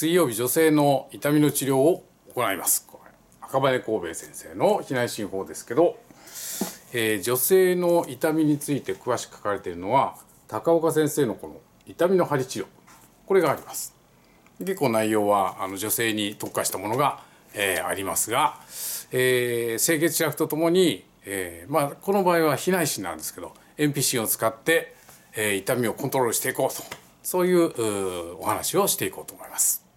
水曜日女性の痛みの治療を行います赤羽神戸先生の避難進法ですけど、えー、女性の痛みについて詳しく書かれているのは高岡先生のこの痛みの針治療これがあります結構内容はあの女性に特化したものが、えー、ありますが、えー、清潔薬とともに、えーまあ、この場合は避難針なんですけど鉛筆芯を使って、えー、痛みをコントロールしていこうとそういううお話をしていこうと思います。